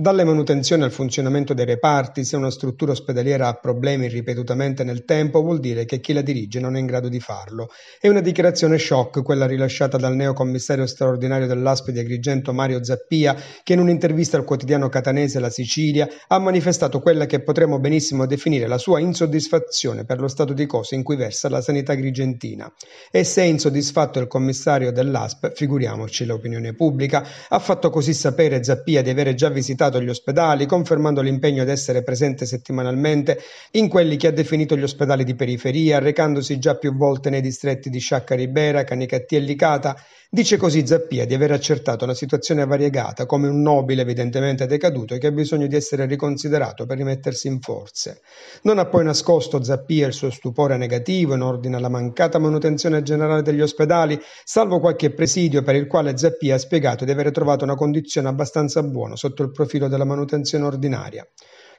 Dalle manutenzioni al funzionamento dei reparti, se una struttura ospedaliera ha problemi ripetutamente nel tempo vuol dire che chi la dirige non è in grado di farlo. È una dichiarazione shock quella rilasciata dal neo commissario straordinario dell'ASP di Agrigento Mario Zappia, che in un'intervista al quotidiano catanese La Sicilia ha manifestato quella che potremmo benissimo definire la sua insoddisfazione per lo stato di cose in cui versa la sanità agrigentina. E se è insoddisfatto il commissario dell'ASP, figuriamoci l'opinione pubblica, ha fatto così sapere Zappia di avere già visitato visitato gli ospedali, confermando l'impegno ad essere presente settimanalmente in quelli che ha definito gli ospedali di periferia, recandosi già più volte nei distretti di Sciacca Ribera, Canicattì e Licata. Dice così Zappia di aver accertato una situazione variegata come un nobile evidentemente decaduto e che ha bisogno di essere riconsiderato per rimettersi in forze. Non ha poi nascosto Zappia il suo stupore negativo in ordine alla mancata manutenzione generale degli ospedali, salvo qualche presidio per il quale Zappia ha spiegato di aver trovato una condizione abbastanza buona sotto il profilo profilo della manutenzione ordinaria.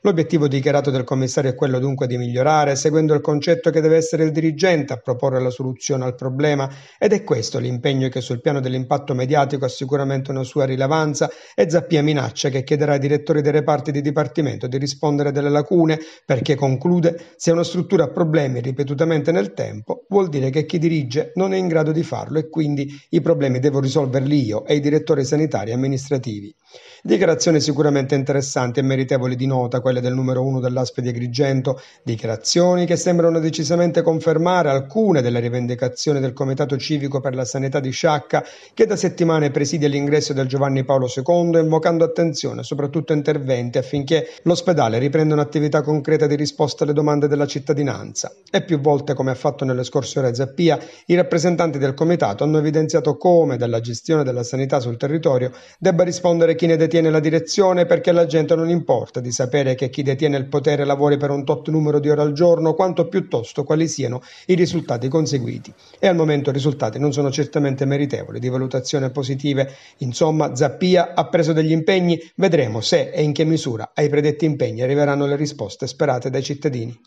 L'obiettivo dichiarato del commissario è quello dunque di migliorare, seguendo il concetto che deve essere il dirigente a proporre la soluzione al problema ed è questo l'impegno che sul piano dell'impatto mediatico ha sicuramente una sua rilevanza e Zappia minaccia che chiederà ai direttori dei reparti di dipartimento di rispondere delle lacune perché conclude se una struttura ha problemi ripetutamente nel tempo vuol dire che chi dirige non è in grado di farlo e quindi i problemi devo risolverli io e i direttori sanitari e amministrativi. Dichiarazioni sicuramente interessanti e meritevoli di nota, quelle del numero uno dell'Aspe di Agrigento, dichiarazioni che sembrano decisamente confermare alcune delle rivendicazioni del Comitato Civico per la Sanità di Sciacca, che da settimane presidia l'ingresso del Giovanni Paolo II, invocando attenzione, soprattutto interventi affinché l'ospedale riprenda un'attività concreta di risposta alle domande della cittadinanza. E più volte, come ha fatto nelle scorse ore Zappia, i rappresentanti del Comitato hanno evidenziato come dalla gestione della sanità sul territorio debba rispondere chi ne detiene detiene la direzione perché alla gente non importa di sapere che chi detiene il potere lavori per un tot numero di ore al giorno, quanto piuttosto quali siano i risultati conseguiti. E al momento i risultati non sono certamente meritevoli di valutazione positive. Insomma, Zappia ha preso degli impegni, vedremo se e in che misura ai predetti impegni arriveranno le risposte sperate dai cittadini.